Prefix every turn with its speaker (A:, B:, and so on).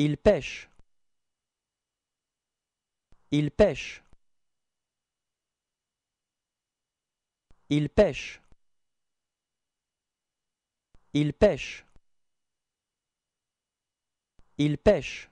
A: Il pêche. Il pêche. Il pêche. Il pêche. Il pêche.